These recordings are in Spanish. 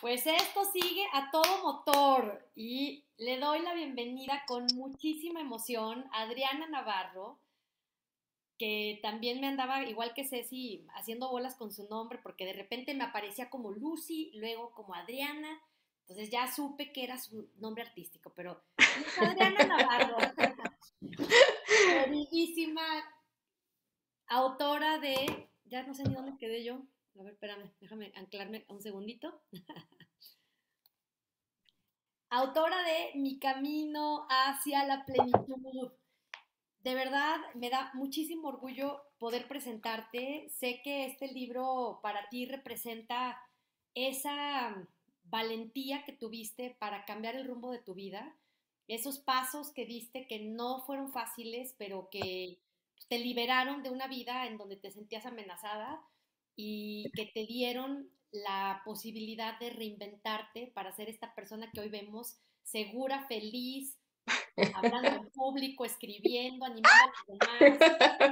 Pues esto sigue a todo motor y le doy la bienvenida con muchísima emoción a Adriana Navarro, que también me andaba, igual que Ceci, haciendo bolas con su nombre, porque de repente me aparecía como Lucy, luego como Adriana, entonces ya supe que era su nombre artístico, pero Adriana Navarro, queridísima autora de, ya no sé ni dónde quedé yo, a ver, espérame, déjame anclarme un segundito. Autora de Mi camino hacia la plenitud. De verdad, me da muchísimo orgullo poder presentarte. Sé que este libro para ti representa esa valentía que tuviste para cambiar el rumbo de tu vida, esos pasos que diste que no fueron fáciles, pero que te liberaron de una vida en donde te sentías amenazada y que te dieron la posibilidad de reinventarte para ser esta persona que hoy vemos segura, feliz, hablando en público, escribiendo, animando a los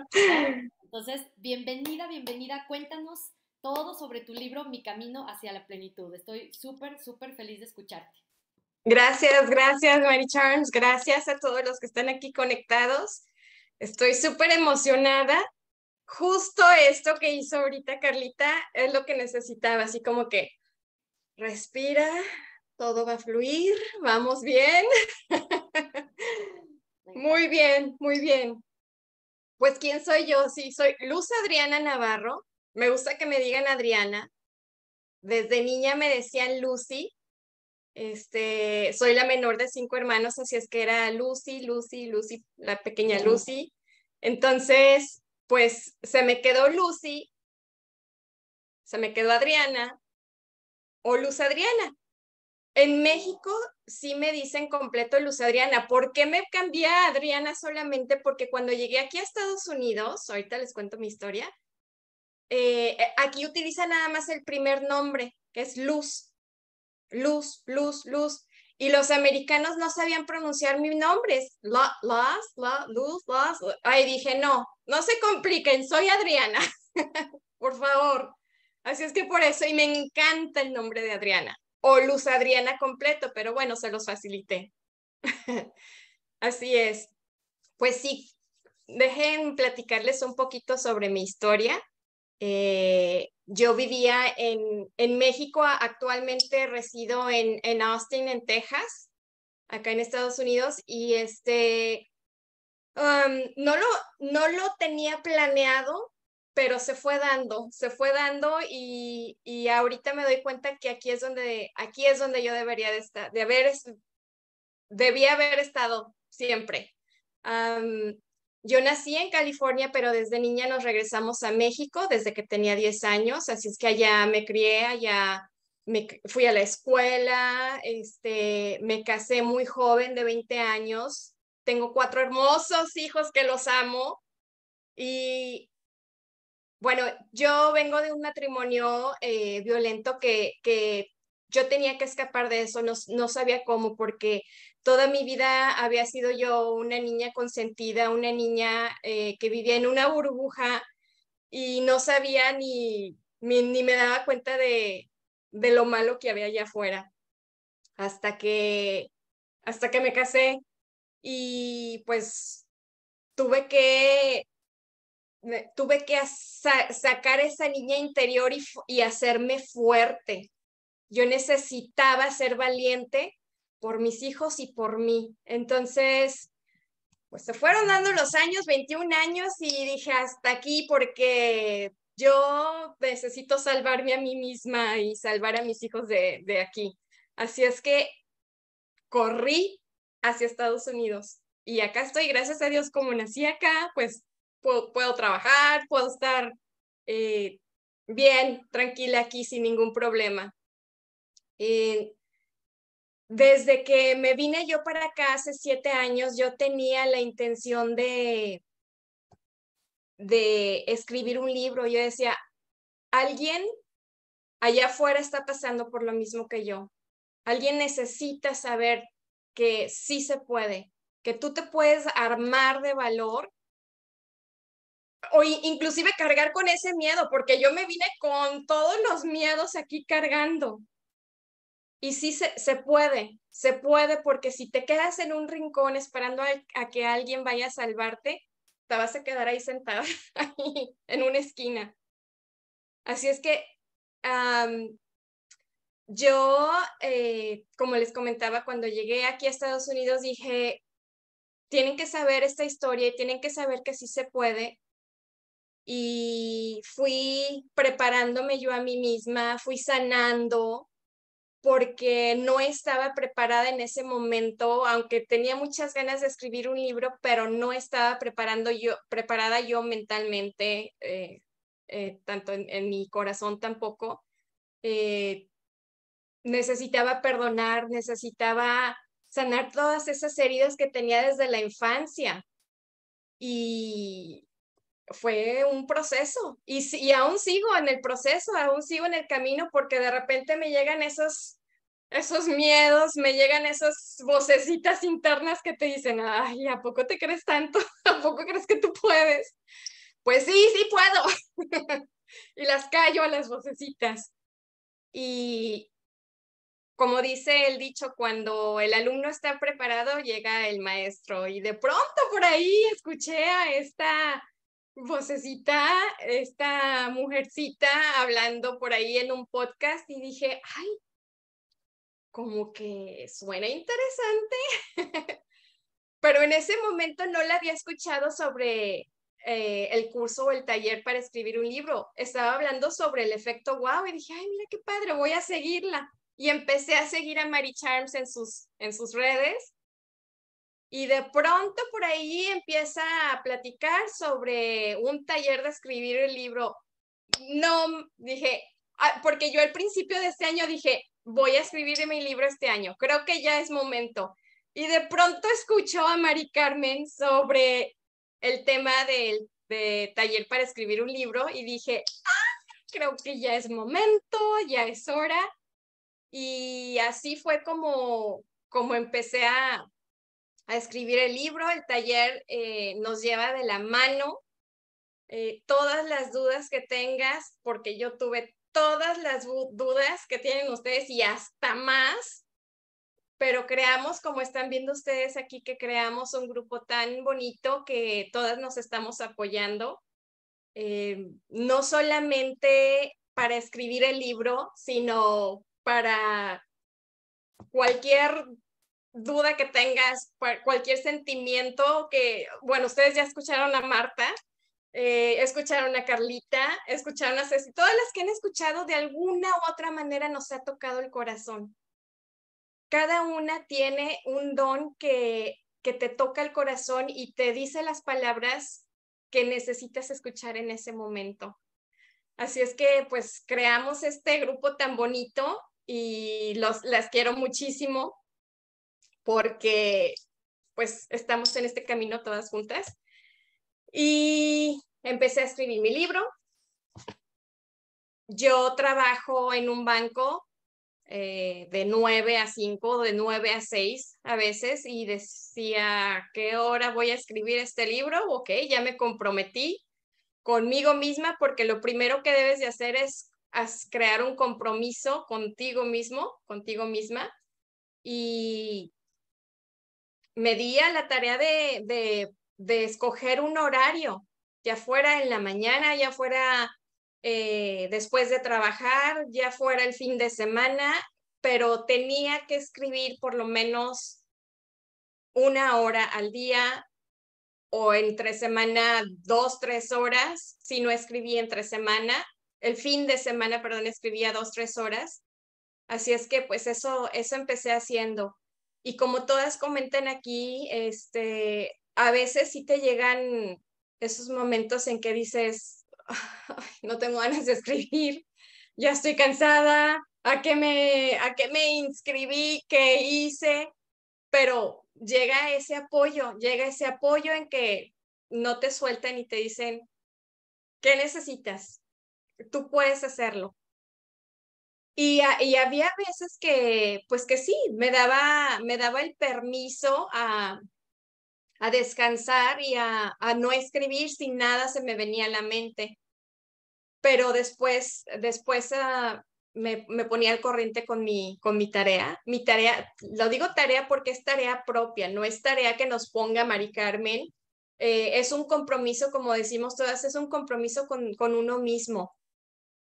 demás. Entonces, bienvenida, bienvenida. Cuéntanos todo sobre tu libro Mi Camino hacia la Plenitud. Estoy súper, súper feliz de escucharte. Gracias, gracias, Mary Charms. Gracias a todos los que están aquí conectados. Estoy súper emocionada justo esto que hizo ahorita Carlita es lo que necesitaba, así como que respira, todo va a fluir, vamos bien. muy bien, muy bien. Pues quién soy yo? Sí, soy Luz Adriana Navarro. Me gusta que me digan Adriana. Desde niña me decían Lucy. Este, soy la menor de cinco hermanos, así es que era Lucy, Lucy, Lucy, la pequeña Lucy. Entonces, pues se me quedó Lucy, se me quedó Adriana o Luz Adriana. En México sí me dicen completo Luz Adriana. ¿Por qué me cambié a Adriana solamente? Porque cuando llegué aquí a Estados Unidos, ahorita les cuento mi historia, eh, eh, aquí utiliza nada más el primer nombre, que es Luz. Luz, Luz, Luz y los americanos no sabían pronunciar mis nombres. La, las, la, luz, las. Ahí dije, no, no se compliquen, soy Adriana, por favor. Así es que por eso, y me encanta el nombre de Adriana, o Luz Adriana completo, pero bueno, se los facilité. Así es. Pues sí, dejen platicarles un poquito sobre mi historia. Eh, yo vivía en, en, México, actualmente resido en, en, Austin, en Texas, acá en Estados Unidos, y este, um, no, lo, no lo tenía planeado, pero se fue dando, se fue dando y, ahorita me doy cuenta que aquí es donde, aquí es donde yo debería de estar, de haber, debía haber estado siempre. Um, yo nací en California, pero desde niña nos regresamos a México desde que tenía 10 años, así es que allá me crié, allá me, fui a la escuela, este, me casé muy joven de 20 años, tengo cuatro hermosos hijos que los amo y bueno, yo vengo de un matrimonio eh, violento que, que yo tenía que escapar de eso, no sabía cómo, porque toda mi vida había sido yo una niña consentida, una niña eh, que vivía en una burbuja y no sabía ni, ni, me daba cuenta de, de, lo malo que había allá afuera. Hasta que, hasta que me casé y pues tuve que, tuve que sacar esa niña interior y hacerme fuerte. Yo necesitaba ser valiente por mis hijos y por mí. Entonces, pues se fueron dando los años, 21 años, y dije, hasta aquí porque yo necesito salvarme a mí misma y salvar a mis hijos de, aquí. Así es que corrí hacia Estados Unidos y acá estoy, gracias a Dios, como nací acá, pues puedo, trabajar, puedo estar eh, bien, tranquila aquí sin ningún problema. Eh, desde que me vine yo para acá hace siete años, yo tenía la intención de, de escribir un libro. Yo decía, alguien allá afuera está pasando por lo mismo que yo. Alguien necesita saber que sí se puede, que tú te puedes armar de valor o inclusive cargar con ese miedo, porque yo me vine con todos los miedos aquí cargando. Y sí se, se, puede, se puede, porque si te quedas en un rincón esperando a, que alguien vaya a salvarte, te vas a quedar ahí sentada, ahí, en una esquina. Así es que yo, eh, como les comentaba, cuando llegué aquí a Estados Unidos dije, tienen que saber esta historia y tienen que saber que sí se puede. Y fui preparándome yo a mí misma, fui sanando, porque no estaba preparada en ese momento, aunque tenía muchas ganas de escribir un libro, pero no estaba preparando yo, preparada yo mentalmente, eh, eh, tanto en, mi corazón tampoco. Eh, necesitaba perdonar, necesitaba sanar todas esas heridas que tenía desde la infancia. Y, fue un proceso y, y aún sigo en el proceso, aún sigo en el camino porque de repente me llegan esos, esos miedos, me llegan esas vocecitas internas que te dicen, ay, ¿a poco te crees tanto? ¿A poco crees que tú puedes? Pues sí, sí puedo. y las callo a las vocecitas. Y como dice el dicho, cuando el alumno está preparado, llega el maestro. Y de pronto por ahí escuché a esta vocecita, esta mujercita hablando por ahí en un podcast y dije, ay, como que suena interesante, pero en ese momento no la había escuchado sobre eh, el curso o el taller para escribir un libro. Estaba hablando sobre el efecto wow y dije, ay, mira qué padre, voy a seguirla. Y empecé a seguir a Mary Charms en sus, en sus redes y de pronto por ahí empieza a platicar sobre un taller de escribir el libro. No, dije, ah, porque yo al principio de este año dije, voy a escribir mi libro este año, creo que ya es momento. Y de pronto escuchó a Mari Carmen sobre el tema del taller para escribir un libro y dije, ah, creo que ya es momento, ya es hora. Y así fue como, como empecé a, a escribir el libro. El taller eh, nos lleva de la mano eh, todas las dudas que tengas, porque yo tuve todas las dudas que tienen ustedes y hasta más, pero creamos, como están viendo ustedes aquí, que creamos un grupo tan bonito que todas nos estamos apoyando, eh, no solamente para escribir el libro, sino para cualquier duda que tengas, cualquier sentimiento que, bueno, ustedes ya escucharon a Marta, eh, escucharon a Carlita, escucharon a Ceci, todas las que han escuchado de alguna u otra manera nos ha tocado el corazón. Cada una tiene un don que, que te toca el corazón y te dice las palabras que necesitas escuchar en ese momento. Así es que pues creamos este grupo tan bonito y los, las quiero muchísimo porque pues estamos en este camino todas juntas. Y empecé a escribir mi libro. Yo trabajo en un banco eh, de 9 a 5, de 9 a 6 a veces y decía, ¿qué hora voy a escribir este libro? Ok, ya me comprometí conmigo misma porque lo primero que debes de hacer es crear un compromiso contigo mismo, contigo misma y me la tarea de, escoger un horario, ya fuera en la mañana, ya fuera eh, después de trabajar, ya fuera el fin de semana, pero tenía que escribir por lo menos una hora al día o entre semana dos, tres horas, si no escribí entre semana, el fin de semana, perdón, escribía dos, tres horas. Así es que pues eso, eso empecé haciendo y como todas comentan aquí, este, a veces sí te llegan esos momentos en que dices, no tengo ganas de escribir, ya estoy cansada, ¿a qué me, a qué me inscribí? ¿Qué hice? Pero llega ese apoyo, llega ese apoyo en que no te sueltan y te dicen, ¿qué necesitas? Tú puedes hacerlo. Y, había veces que, pues que sí, me daba, me daba el permiso a, descansar y a, no escribir si nada se me venía a la mente. Pero después, después ah, me, ponía al corriente con mi, con mi tarea. Mi tarea, lo digo tarea porque es tarea propia, no es tarea que nos ponga Mari Carmen. Eh, es un compromiso, como decimos todas, es un compromiso con uno mismo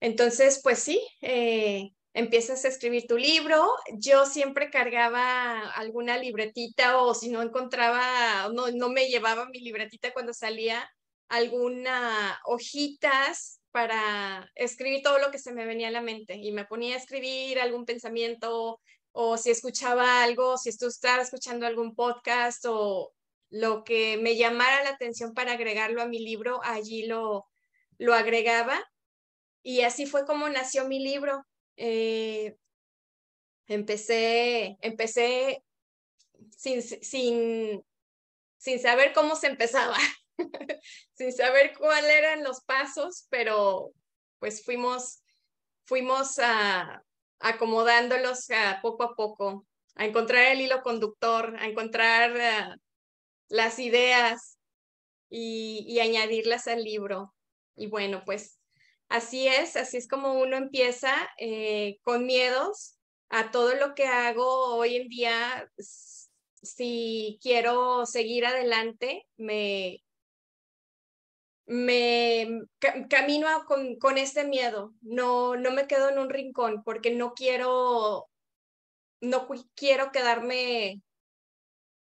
entonces, pues sí, eh, empiezas a escribir tu libro. Yo siempre cargaba alguna libretita o si no encontraba, no, me llevaba mi libretita cuando salía, alguna hojitas para escribir todo lo que se me venía a la mente y me ponía a escribir algún pensamiento o si escuchaba algo, si estaba escuchando algún podcast o lo que me llamara la atención para agregarlo a mi libro, allí lo, lo agregaba y así fue como nació mi libro. Eh, empecé, empecé sin, sin, sin saber cómo se empezaba, sin saber cuáles eran los pasos, pero pues fuimos, fuimos a, ah, acomodándolos a ah, poco a poco, a encontrar el hilo conductor, a encontrar ah, las ideas y, y añadirlas al libro. Y bueno, pues Así es, así es como uno empieza eh, con miedos a todo lo que hago hoy en día. Si quiero seguir adelante, me, me camino con, con, este miedo, no, no me quedo en un rincón porque no quiero, no quiero quedarme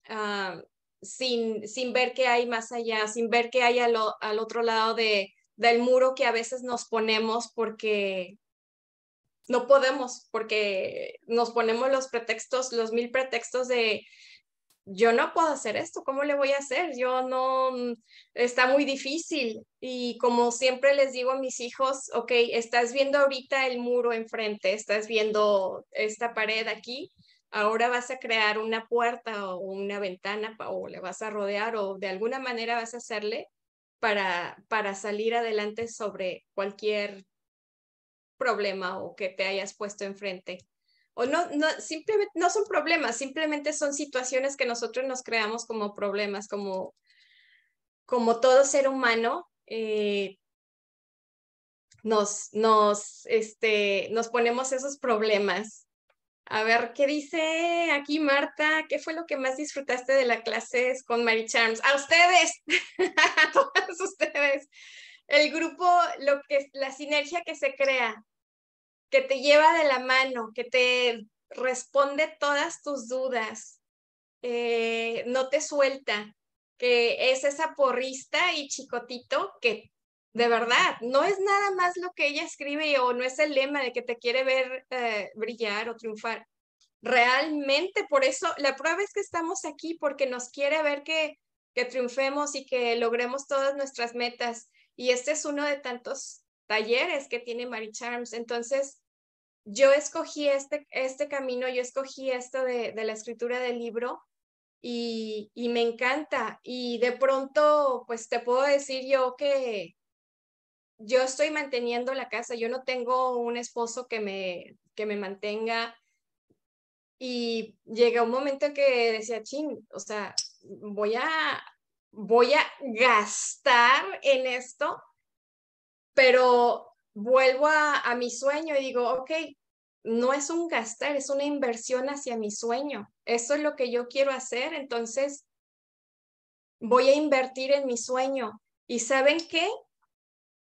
ah, sin, sin ver qué hay más allá, sin ver qué hay al, al otro lado de, del muro que a veces nos ponemos porque no podemos, porque nos ponemos los pretextos, los mil pretextos de yo no puedo hacer esto, ¿cómo le voy a hacer? Yo no, mm, está muy difícil. Y como siempre les digo a mis hijos, ok, estás viendo ahorita el muro enfrente, estás viendo esta pared aquí, ahora vas a crear una puerta o una ventana o le vas a rodear o de alguna manera vas a hacerle para, para salir adelante sobre cualquier problema o que te hayas puesto enfrente. O no, no, simplemente no son problemas, simplemente son situaciones que nosotros nos creamos como problemas, como, como todo ser humano. Eh, nos, nos, este, nos ponemos esos problemas a ver, ¿qué dice aquí Marta? ¿Qué fue lo que más disfrutaste de la clases con Mary Charms? A ustedes, a todas ustedes. El grupo, lo que la sinergia que se crea, que te lleva de la mano, que te responde todas tus dudas, eh, no te suelta, que es esa porrista y chicotito que de verdad, no es nada más lo que ella escribe o no es el lema de que te quiere ver eh, brillar o triunfar. Realmente, por eso la prueba es que estamos aquí, porque nos quiere ver que, que triunfemos y que logremos todas nuestras metas. Y este es uno de tantos talleres que tiene Mary Charms. Entonces, yo escogí este, este camino, yo escogí esto de, la escritura del libro y, y, me encanta. Y de pronto, pues te puedo decir yo que, yo estoy manteniendo la casa, yo no tengo un esposo que me, que me mantenga. Y llega un momento que decía, ching, o sea, voy a, voy a gastar en esto, pero vuelvo a, a mi sueño y digo, ok, no es un gastar, es una inversión hacia mi sueño. Eso es lo que yo quiero hacer, entonces voy a invertir en mi sueño. ¿Y saben qué?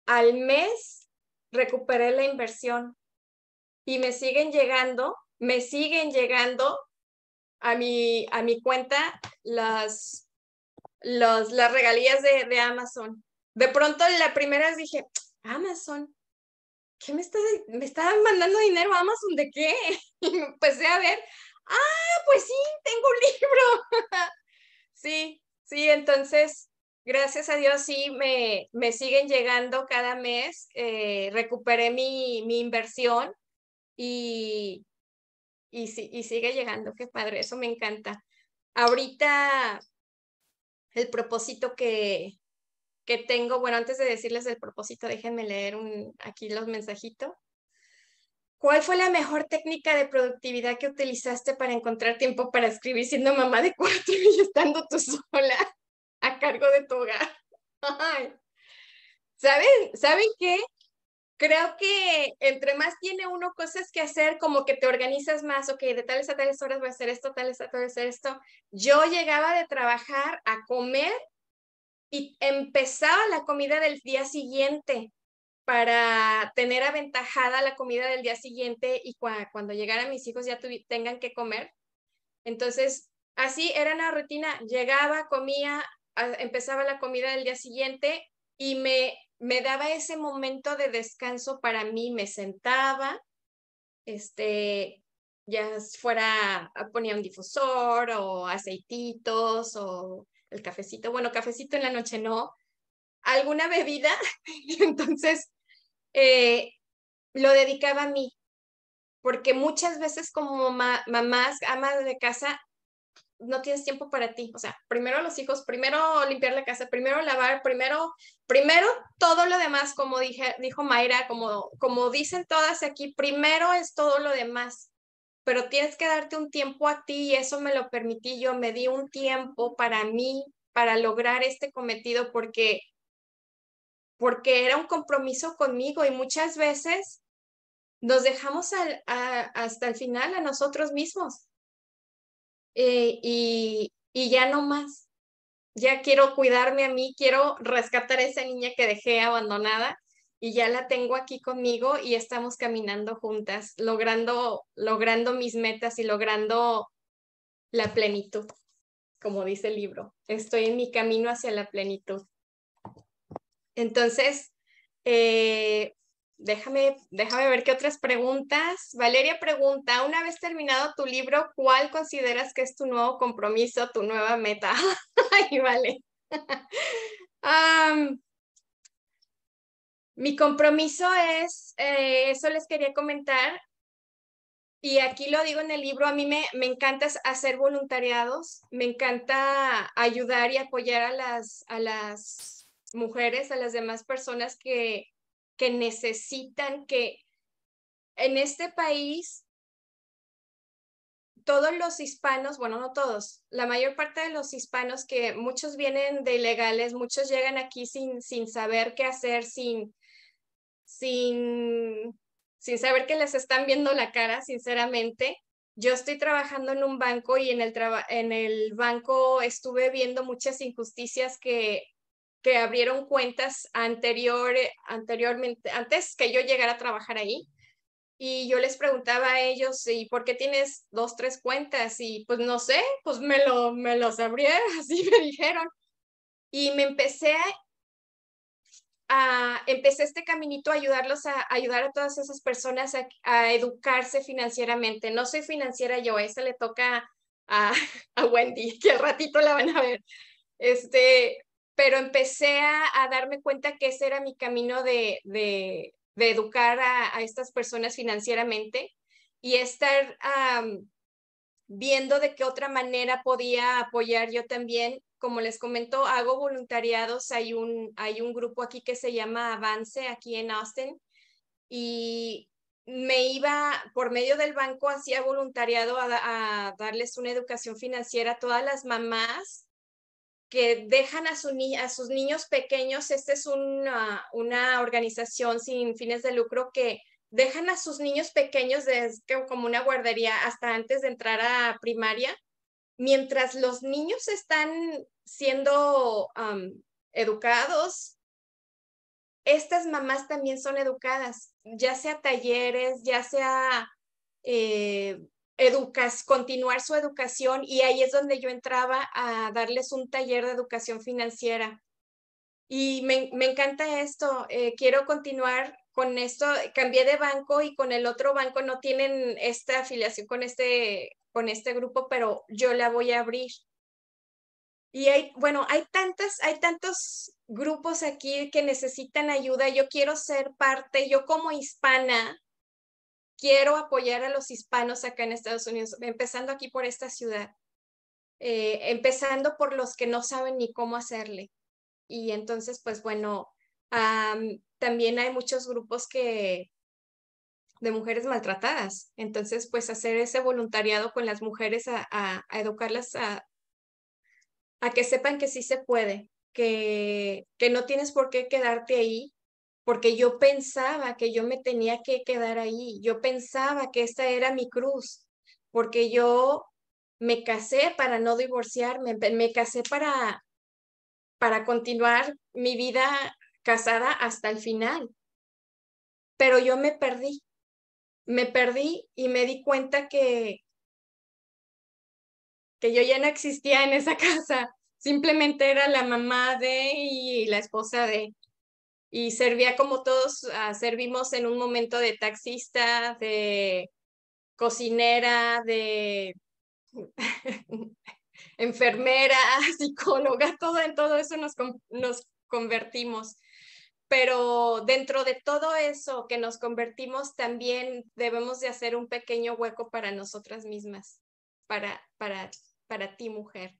al mes recuperé la inversión y me siguen llegando, me siguen llegando a mi, a mi cuenta las, las regalías de, Amazon. De pronto la primera vez dije, Amazon, ¿qué me está, me mandando dinero a Amazon? ¿De qué? Y empecé a ver, ah, pues sí, tengo un libro. sí, sí, entonces gracias a Dios sí me, me siguen llegando cada mes. Eh, recuperé mi, inversión y, y, sigue llegando. Qué padre, eso me encanta. Ahorita el propósito que, que tengo, bueno, antes de decirles el propósito, déjenme leer aquí los mensajitos. ¿Cuál fue la mejor técnica de productividad que utilizaste para encontrar tiempo para escribir siendo mamá de cuatro y estando tú sola? cargo de tu hogar. ¿Saben, ¿Saben qué? Creo que entre más tiene uno cosas que hacer, como que te organizas más, ok, de tales a tales horas voy a hacer esto, tales a tales hacer esto. Yo llegaba de trabajar a comer y empezaba la comida del día siguiente para tener aventajada la comida del día siguiente y cuando llegaran mis hijos ya tengan que comer. Entonces, así era la rutina. Llegaba, comía, empezaba la comida del día siguiente y me, daba ese momento de descanso para mí, me sentaba, este, ya fuera, ah, ponía un difusor o aceititos o el cafecito, bueno, cafecito en la noche no, alguna bebida, entonces eh, lo dedicaba a mí, porque muchas veces como mamá, mamás, amas de casa, no tienes tiempo para ti. O sea, primero los hijos, primero limpiar la casa, primero lavar, primero, primero todo lo demás, como dije, dijo Mayra, como, como dicen todas aquí, primero es todo lo demás. Pero tienes que darte un tiempo a ti y eso me lo permití yo, me di un tiempo para mí, para lograr este cometido, porque, porque era un compromiso conmigo y muchas veces nos dejamos al, hasta el final a nosotros mismos eh, y, y ya no más. Ya quiero cuidarme a mí, quiero rescatar a esa niña que dejé abandonada y ya la tengo aquí conmigo y estamos caminando juntas, logrando, logrando mis metas y logrando la plenitud, como dice el libro. Estoy en mi camino hacia la plenitud. Entonces, eh, déjame, déjame ver qué otras preguntas. Valeria pregunta, una vez terminado tu libro, ¿cuál consideras que es tu nuevo compromiso, tu nueva meta? Ay, vale. mi compromiso es, eh, eso les quería comentar, y aquí lo digo en el libro, a mí me, me encanta hacer voluntariados, me encanta ayudar y apoyar a las, a las mujeres, a las demás personas que, que necesitan que en este país todos los hispanos, bueno, no todos, la mayor parte de los hispanos que muchos vienen de ilegales, muchos llegan aquí sin, sin saber qué hacer, sin, sin, sin saber que les están viendo la cara, sinceramente. Yo estoy trabajando en un banco y en el, en el banco estuve viendo muchas injusticias que que abrieron cuentas anterior, eh, anteriormente, antes que yo llegara a trabajar ahí. Y yo les preguntaba a ellos, ¿y por qué tienes dos, tres cuentas? Y pues no sé, pues me, lo, me los abrieron, así me dijeron. Y me empecé a, empecé este caminito a ayudarlos a, ayudar a todas esas personas a, educarse financieramente. No soy financiera yo, esa le toca a, a Wendy, que al ratito la van a ver. Este, pero empecé a, darme cuenta que ese era mi camino de, educar a, estas personas financieramente y estar viendo de qué otra manera podía apoyar yo también. Como les comento, hago voluntariados. Hay un, hay un grupo aquí que se llama Avance, aquí en Austin. Y me iba por medio del banco, hacía voluntariado a, darles una educación financiera a todas las mamás que dejan a, sus niños pequeños, esta es una, una organización sin fines de lucro que dejan a sus niños pequeños desde, como una guardería hasta antes de entrar a primaria, mientras los niños están siendo educados, estas mamás también son educadas, ya sea talleres, ya sea eh, educas, continuar su educación y ahí es donde yo entraba a darles un taller de educación financiera. Y me, encanta esto, eh, quiero continuar con esto, cambié de banco y con el otro banco no tienen esta afiliación con este, con este grupo, pero yo la voy a abrir. Y hay, bueno, hay tantas, hay tantos grupos aquí que necesitan ayuda. Yo quiero ser parte, yo como hispana, quiero apoyar a los hispanos acá en Estados Unidos, empezando aquí por esta ciudad, eh, empezando por los que no saben ni cómo hacerle. Y entonces, pues bueno, también hay muchos grupos que de mujeres maltratadas. Entonces, pues hacer ese voluntariado con las mujeres a, educarlas a, a que sepan que sí se puede, que, que no tienes por qué quedarte ahí porque yo pensaba que yo me tenía que quedar ahí, yo pensaba que esta era mi cruz, porque yo me casé para no divorciarme, me casé para, para continuar mi vida casada hasta el final. Pero yo me perdí, me perdí y me di cuenta que, que yo ya no existía en esa casa, simplemente era la mamá de y la esposa de y servía como todos ah, servimos en un momento de taxista, de cocinera, de enfermera, psicóloga, todo en todo eso nos, nos convertimos. Pero dentro de todo eso que nos convertimos, también debemos de hacer un pequeño hueco para nosotras mismas, para, para, para ti mujer.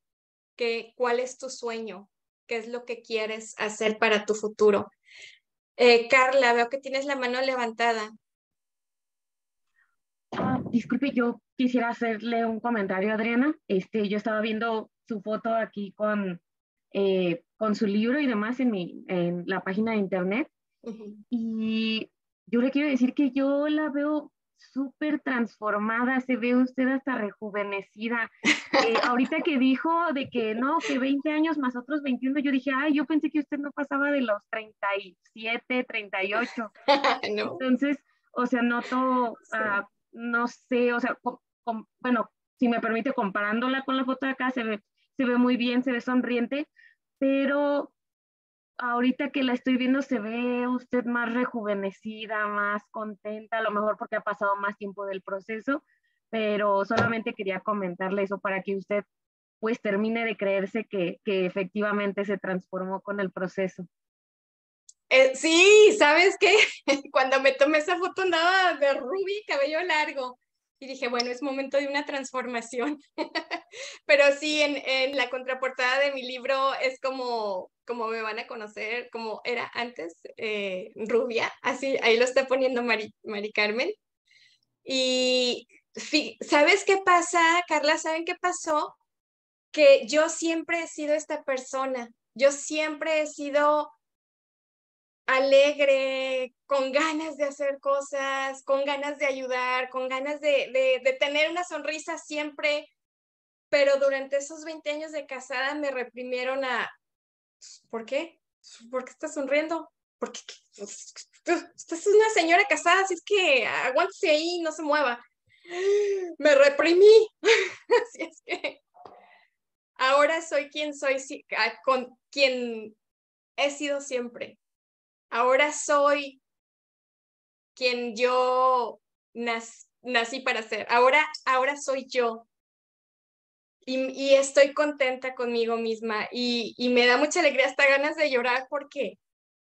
¿Qué, ¿Cuál es tu sueño? qué es lo que quieres hacer para tu futuro. Eh, Carla, veo que tienes la mano levantada. Ah, disculpe, yo quisiera hacerle un comentario, Adriana. Este, yo estaba viendo su foto aquí con, eh, con su libro y demás en, mi, en la página de internet. Y yo le quiero decir que yo la veo súper transformada, se ve usted hasta rejuvenecida. Eh, ahorita que dijo de que no, que 20 años más otros 21, yo dije, ay, yo pensé que usted no pasaba de los 37, 38. Entonces, o sea, noto, ah, no sé, o sea, bueno, si me permite, comparándola con la foto de acá, se ve, se ve muy bien, se ve sonriente, pero ahorita que la estoy viendo se ve usted más rejuvenecida, más contenta, a lo mejor porque ha pasado más tiempo del proceso, pero solamente quería comentarle eso para que usted pues termine de creerse que, efectivamente se transformó con el proceso. Eh, sí, ¿sabes que Cuando me tomé esa foto andaba de Ruby, cabello largo y dije, bueno, es momento de una transformación. Pero sí, en, en, la contraportada de mi libro es como, como me van a conocer, como era antes, eh, rubia, así, ahí lo está poniendo Mari, Mari Carmen. Y ¿sabes qué pasa, Carla? ¿Saben qué pasó? Que yo siempre he sido esta persona, yo siempre he sido alegre, con ganas de hacer cosas, con ganas de ayudar, con ganas de, de, tener una sonrisa siempre. Pero durante esos 20 años de casada me reprimieron a, ¿por qué? ¿Por qué estás sonriendo? Porque tú estás una señora casada, así es que aguántese ahí, no se mueva. Me reprimí. así es que ahora soy quien soy, ah, con quien he sido siempre ahora soy quien yo nací para ser, ahora, ahora soy yo. Y, estoy contenta conmigo misma y, me da mucha alegría, hasta ganas de llorar porque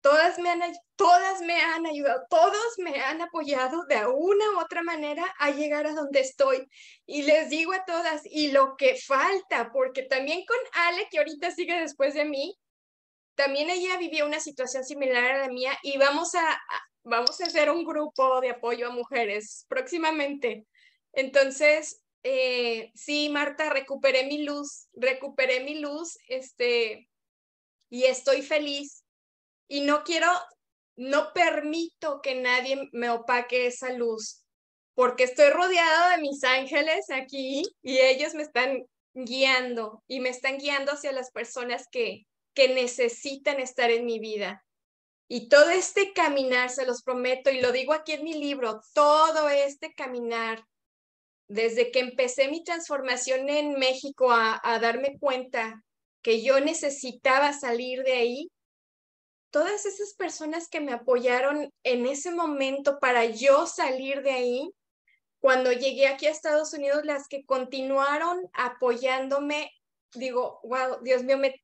todas me, han, todas me han ayudado, todos me han apoyado de una u otra manera a llegar a donde estoy. Y les digo a todas, y lo que falta, porque también con Ale, que ahorita sigue después de mí, también ella vivió una situación similar a la mía y vamos a, vamos a hacer un grupo de apoyo a mujeres próximamente. Entonces, eh, sí, Marta, recuperé mi luz, recuperé mi luz, este, y estoy feliz. Y no quiero, no permito que nadie me opaque esa luz, porque estoy rodeado de mis ángeles aquí y ellos me están guiando y me están guiando hacia las personas que, que necesitan estar en mi vida. Y todo este caminar, se los prometo, y lo digo aquí en mi libro, todo este caminar, desde que empecé mi transformación en México a, darme cuenta que yo necesitaba salir de ahí, todas esas personas que me apoyaron en ese momento para yo salir de ahí, cuando llegué aquí a Estados Unidos, las que continuaron apoyándome, digo, wow, Dios mío, me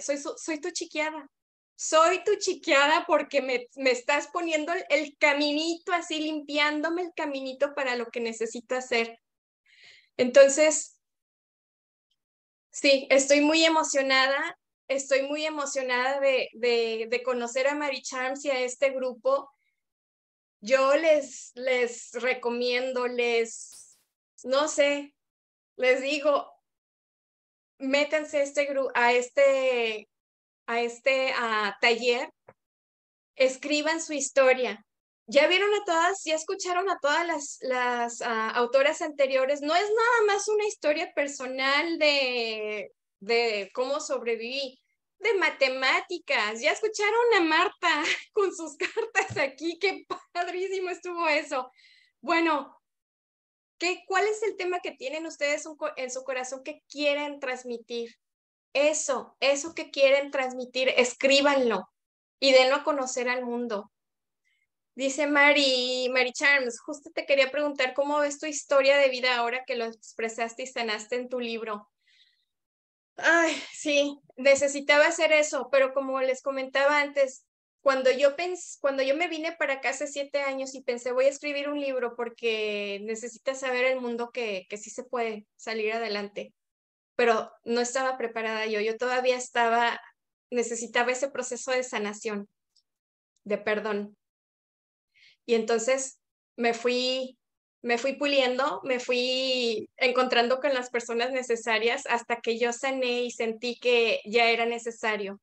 soy, soy tu chiquiada, soy tu chiquiada porque me, estás poniendo el, caminito así, limpiándome el caminito para lo que necesito hacer. Entonces, sí, estoy muy emocionada, estoy muy emocionada de, conocer a Mari Charms y a este grupo. Yo les, les recomiendo, les, no sé, les digo, métanse a este, a este, a este a taller, escriban su historia. Ya vieron a todas, ya escucharon a todas las, las ah, autoras anteriores. No es nada más una historia personal de, de cómo sobreviví, de matemáticas. Ya escucharon a Marta con sus cartas aquí, qué padrísimo estuvo eso. Bueno, ¿Qué, ¿Cuál es el tema que tienen ustedes en su corazón que quieren transmitir? Eso, eso que quieren transmitir, escríbanlo y denlo a conocer al mundo. Dice Mari, Mary Charms, justo te quería preguntar cómo ves tu historia de vida ahora que lo expresaste y sanaste en tu libro. Ay, sí, necesitaba hacer eso, pero como les comentaba antes, cuando yo, cuando yo me vine para acá hace siete años y pensé, voy a escribir un libro porque necesitas saber el mundo que, que sí se puede salir adelante, pero no estaba preparada yo, yo todavía estaba, necesitaba ese proceso de sanación, de perdón. Y entonces me fui, me fui puliendo, me fui encontrando con las personas necesarias hasta que yo sané y sentí que ya era necesario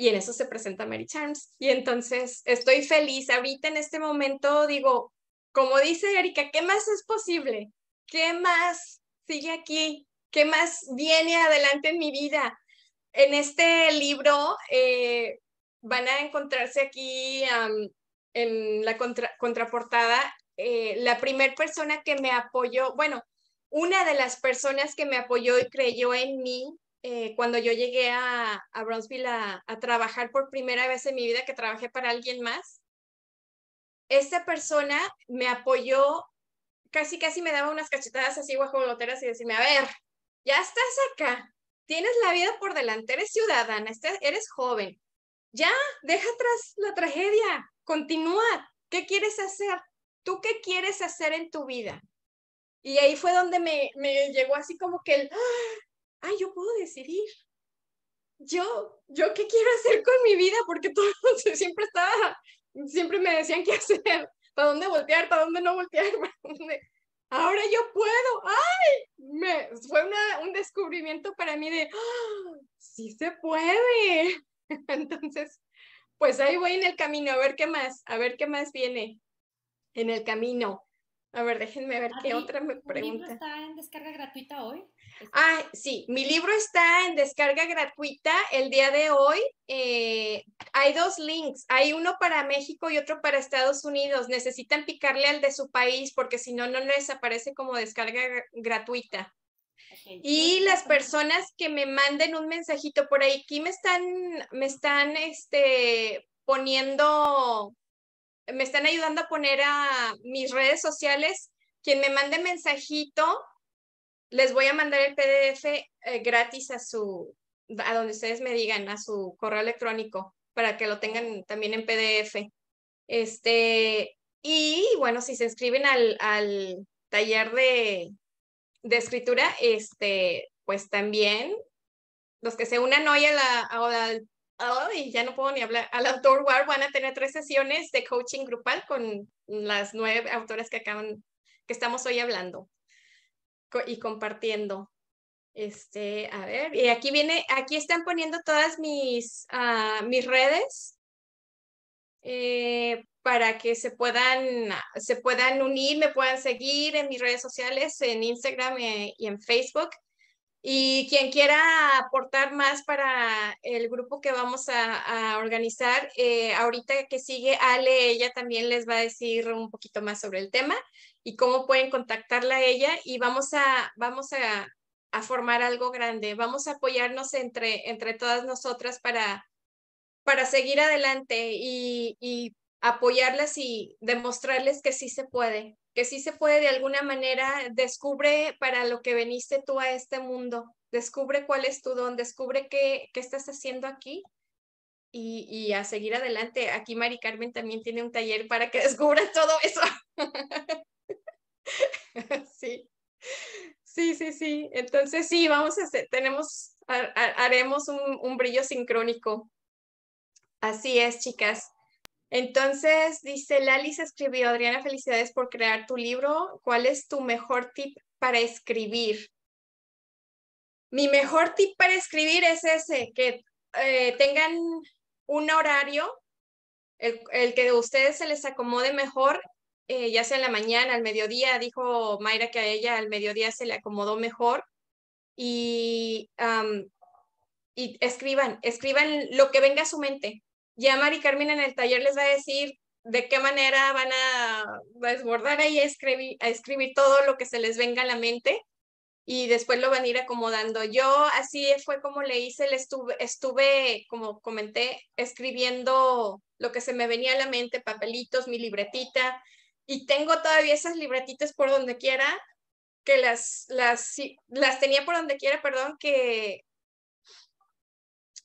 y en eso se presenta Mary Charms. Y entonces estoy feliz. Ahorita en este momento digo, como dice Erika, ¿qué más es posible? ¿Qué más sigue aquí? ¿Qué más viene adelante en mi vida? En este libro eh, van a encontrarse aquí en la contraportada eh, la primera persona que me apoyó, bueno, una de las personas que me apoyó y creyó en mí eh, cuando yo llegué a, a Brownsville a, trabajar por primera vez en mi vida que trabajé para alguien más, esta persona me apoyó, casi casi me daba unas cachetadas así guajoloteras y decirme, a ver, ya estás acá, tienes la vida por delante, eres ciudadana, este, eres joven, ya, deja atrás la tragedia, continúa, ¿qué quieres hacer? ¿Tú qué quieres hacer en tu vida? Y ahí fue donde me, llegó así como que el, ay, yo puedo decidir. Yo, yo qué quiero hacer con mi vida, porque todo siempre estaba, siempre me decían qué hacer, para dónde voltear, para dónde no voltear, Ahora yo puedo, ay, me, fue un descubrimiento para mí de, ¡Ah! sí se puede. Entonces, pues ahí voy en el camino, a ver qué más, a ver qué más viene en el camino. A ver, déjenme ver qué otra me pregunta. ¿Mi libro está en descarga gratuita hoy? Ah, sí, mi libro está en descarga gratuita el día de hoy. Eh, hay dos links, hay uno para México y otro para Estados Unidos. Necesitan picarle al de su país porque si no, no les aparece como descarga gratuita. Y las personas que me manden un mensajito por ahí, aquí me están, me están este, poniendo me están ayudando a poner a mis redes sociales. Quien me mande mensajito, les voy a mandar el PDF eh, gratis a su, a donde ustedes me digan, a su correo electrónico, para que lo tengan también en PDF. Este, y bueno, si se inscriben al, al taller de, escritura, este, pues también los que se unan hoy a a la, y ya no puedo ni hablar. Al autor War van a tener tres sesiones de coaching grupal con las nueve autoras que acaban, que estamos hoy hablando y compartiendo. Este, a ver, y aquí viene, aquí están poniendo todas mis, ah, mis redes eh, para que se puedan, se puedan unir, me puedan seguir en mis redes sociales, en Instagram eh, y en Facebook. Y quien quiera aportar más para el grupo que vamos a, organizar, eh, ahorita que sigue Ale, ella también les va a decir un poquito más sobre el tema y cómo pueden contactarla a ella y vamos a, vamos a, formar algo grande. Vamos a apoyarnos entre, entre todas nosotras para, para seguir adelante y apoyarlas y demostrarles que sí se puede, que sí se puede de alguna manera, descubre para lo que veniste tú a este mundo, descubre cuál es tu don, descubre qué, qué estás haciendo aquí y, a seguir adelante. Aquí Mari Carmen también tiene un taller para que descubra todo eso. sí, sí, sí, sí. Entonces sí, vamos a hacer, tenemos, haremos un, un brillo sincrónico. Así es, chicas. Entonces, dice Lali, se escribió, Adriana, felicidades por crear tu libro. ¿Cuál es tu mejor tip para escribir? Mi mejor tip para escribir es ese, que eh, tengan un horario, el, que a ustedes se les acomode mejor, eh, ya sea en la mañana, al mediodía, dijo Mayra que a ella al mediodía se le acomodó mejor. Y, y escriban, escriban lo que venga a su mente, ya Mari Carmen en el taller les va a decir de qué manera van a desbordar ahí a escribir, escribir todo lo que se les venga a la mente y después lo van a ir acomodando. Yo así fue como le hice, le estuve, estuve, como comenté, escribiendo lo que se me venía a la mente, papelitos, mi libretita, y tengo todavía esas libretitas por donde quiera, que las, las, las tenía por donde quiera, perdón, que,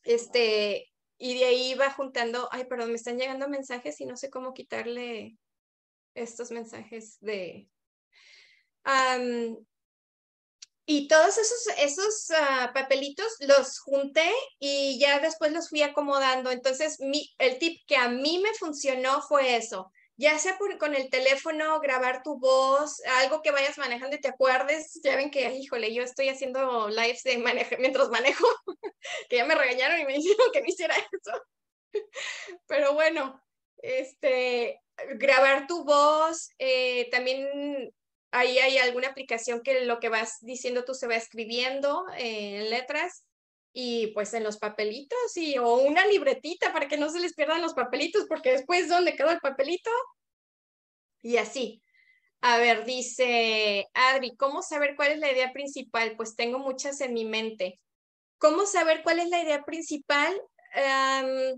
este, y de ahí va juntando, ay, perdón, me están llegando mensajes y no sé cómo quitarle estos mensajes de... y todos esos, esos ah, papelitos los junté y ya después los fui acomodando. Entonces, mi, el tip que a mí me funcionó fue eso ya sea con el teléfono, grabar tu voz, algo que vayas manejando y te acuerdes, ya ven que, híjole, yo estoy haciendo lives de mientras manejo, que ya me regañaron y me dijeron que no hiciera eso. Pero bueno, este, grabar tu voz, eh, también ahí hay alguna aplicación que lo que vas diciendo tú se va escribiendo eh, en letras y pues en los papelitos y o una libretita para que no se les pierdan los papelitos porque después dónde quedó el papelito y así. A ver, dice Adri, ¿cómo saber cuál es la idea principal? Pues tengo muchas en mi mente. ¿Cómo saber cuál es la idea principal? Eh,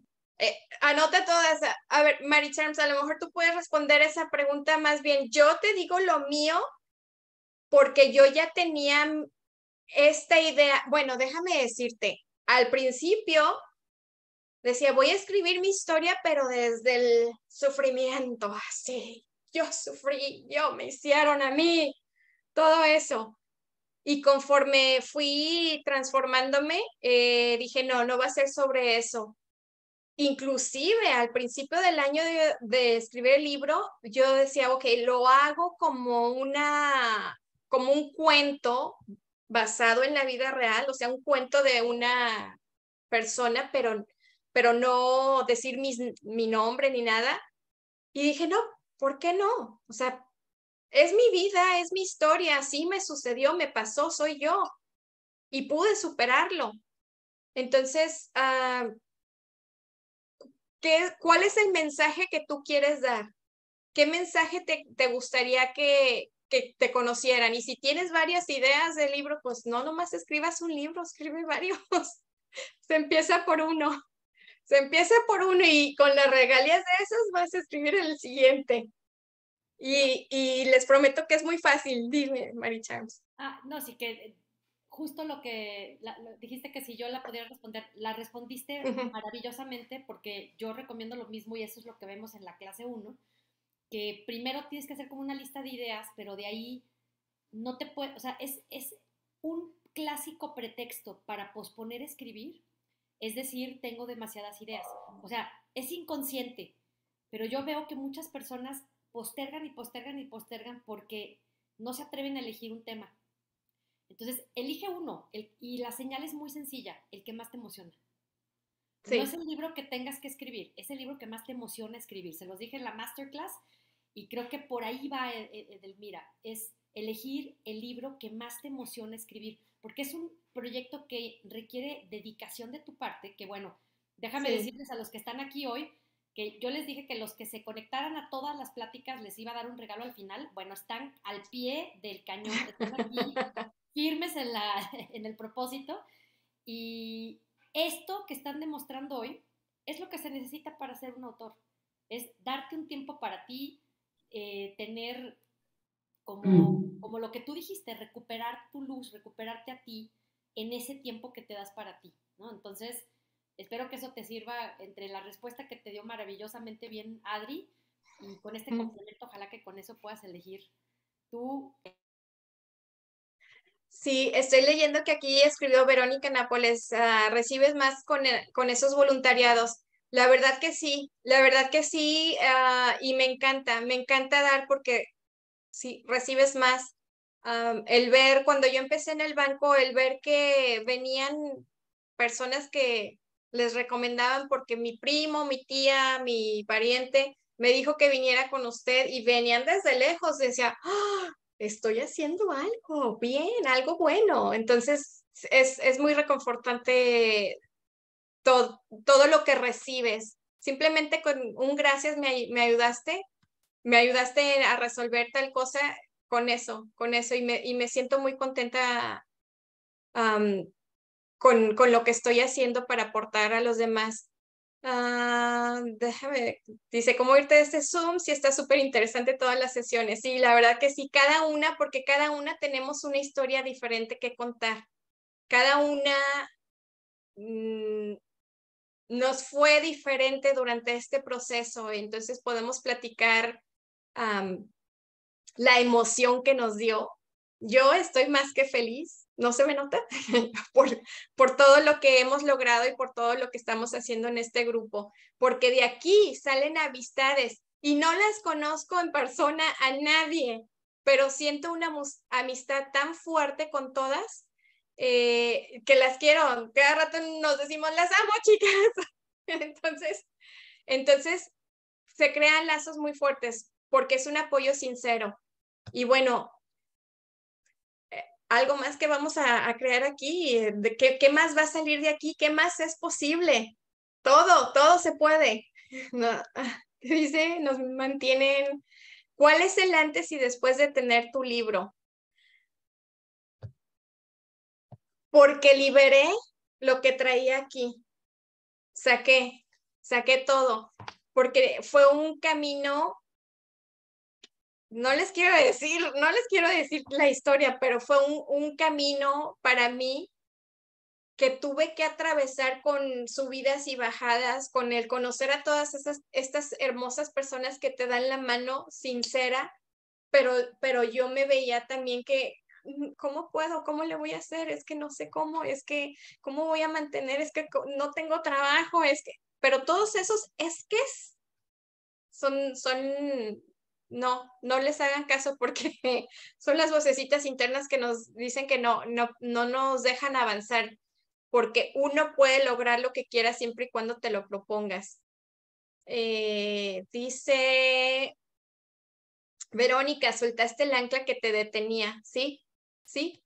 anota todas. A ver, Mary Charms, a lo mejor tú puedes responder esa pregunta más bien. Yo te digo lo mío porque yo ya tenía esta idea, bueno, déjame decirte, al principio decía, voy a escribir mi historia, pero desde el sufrimiento, así, yo sufrí, yo me hicieron a mí, todo eso. Y conforme fui transformándome, eh, dije, no, no va a ser sobre eso. Inclusive al principio del año de, escribir el libro, yo decía, ok, lo hago como una, como un cuento basado en la vida real, o sea, un cuento de una persona, pero, pero no decir mi, mi nombre ni nada. Y dije, no, ¿por qué no? O sea, es mi vida, es mi historia, así me sucedió, me pasó, soy yo. Y pude superarlo. Entonces, ah, ¿qué, ¿cuál es el mensaje que tú quieres dar? ¿Qué mensaje te, te gustaría que, que te conocieran. Y si tienes varias ideas de libro, pues no nomás escribas un libro, escribe varios. Se empieza por uno. Se empieza por uno y con las regalías de esos vas a escribir el siguiente. Y, y les prometo que es muy fácil. Dime, mari Charms. Ah, no, sí que justo lo que dijiste que si yo la pudiera responder, la respondiste maravillosamente porque yo recomiendo lo mismo y eso es lo que vemos en la clase 1 que primero tienes que hacer como una lista de ideas, pero de ahí no te puede, o sea, es, un clásico pretexto para posponer escribir, es decir, tengo demasiadas ideas. O sea, es inconsciente, pero yo veo que muchas personas postergan y postergan y postergan porque no se atreven a elegir un tema. Entonces, elige uno y la señal es muy sencilla, el que más te emociona. No es el libro que tengas que escribir, es el libro que más te emociona escribir. Se los dije en la masterclass y creo que por ahí va eh, eh, eh, mira, Es elegir el libro que más te emociona escribir, porque es un proyecto que requiere dedicación de tu parte, que bueno, déjame decirles a los que están aquí hoy, que yo les dije que los que se conectaran a todas las pláticas les iba a dar un regalo al final. Bueno, están al pie del cañón, están aquí firmes en, la, en el propósito. Y, esto que están demostrando hoy es lo que se necesita para ser un autor. Es darte un tiempo para ti, eh, tener como, como lo que tú dijiste, recuperar tu luz, recuperarte a ti en ese tiempo que te das para ti, ¿no? Entonces, espero que eso te sirva entre la respuesta que te dio maravillosamente bien Adri y con este complemento, ojalá que con eso puedas elegir tú Sí, estoy leyendo que aquí escribió Verónica Nápoles, ah, recibes más con, e-, con, esos voluntariados. La verdad que sí, la verdad que sí, ah, y me encanta, me encanta dar porque sí, recibes más. Ah, el ver, cuando yo empecé en el banco, el ver que venían personas que les recomendaban porque mi primo, mi tía, mi pariente me dijo que viniera con usted y venían desde lejos, decía, ¡ah! estoy haciendo algo bien, algo bueno. Entonces, es, muy reconfortante todo, lo que recibes. Simplemente con un gracias me, ayudaste, me ayudaste a resolver tal cosa con eso, con eso, y me, y me siento muy contenta con, con, lo que estoy haciendo para aportar a los demás. Ah, déjame, dice, ¿cómo irte de este Zoom? Sí, está súper interesante todas las sesiones. Sí, la verdad que sí, cada una, porque cada una tenemos una historia diferente que contar. Cada una mm, nos fue diferente durante este proceso, entonces podemos platicar la emoción que nos dio. Yo estoy más que feliz no se me nota por, por, todo lo que hemos logrado y por todo lo que estamos haciendo en este grupo, porque de aquí salen amistades y no las conozco en persona a nadie, pero siento una amistad tan fuerte con todas eh, que las quiero. Cada rato nos decimos, las amo, chicas. entonces, entonces, se crean lazos muy fuertes porque es un apoyo sincero. Y bueno, algo más que vamos a, crear aquí, eh, qué, más va a salir de aquí, qué más es posible. Todo, todo se puede. Ah, dice, nos mantienen. ¿Cuál es el antes y después de tener tu libro? Porque liberé lo que traía aquí. Saqué, saqué todo, porque fue un camino no les quiero decir, no les quiero decir la historia, pero fue un, camino para mí que tuve que atravesar con subidas y bajadas, con el conocer a todas esas, estas hermosas personas que te dan la mano sincera, pero, pero yo me veía también que, mm, ¿cómo puedo? ¿Cómo le voy a hacer? Es que no sé cómo, es que, ¿cómo voy a mantener? Es que no tengo trabajo, es que, pero todos esos es que son, son no, no les hagan caso porque son las vocecitas internas que nos dicen que no, no, nos dejan avanzar, porque uno puede lograr lo que quiera siempre y cuando te lo propongas. Eh, dice Verónica, soltaste el ancla que te detenía, ¿sí? ¿Sí?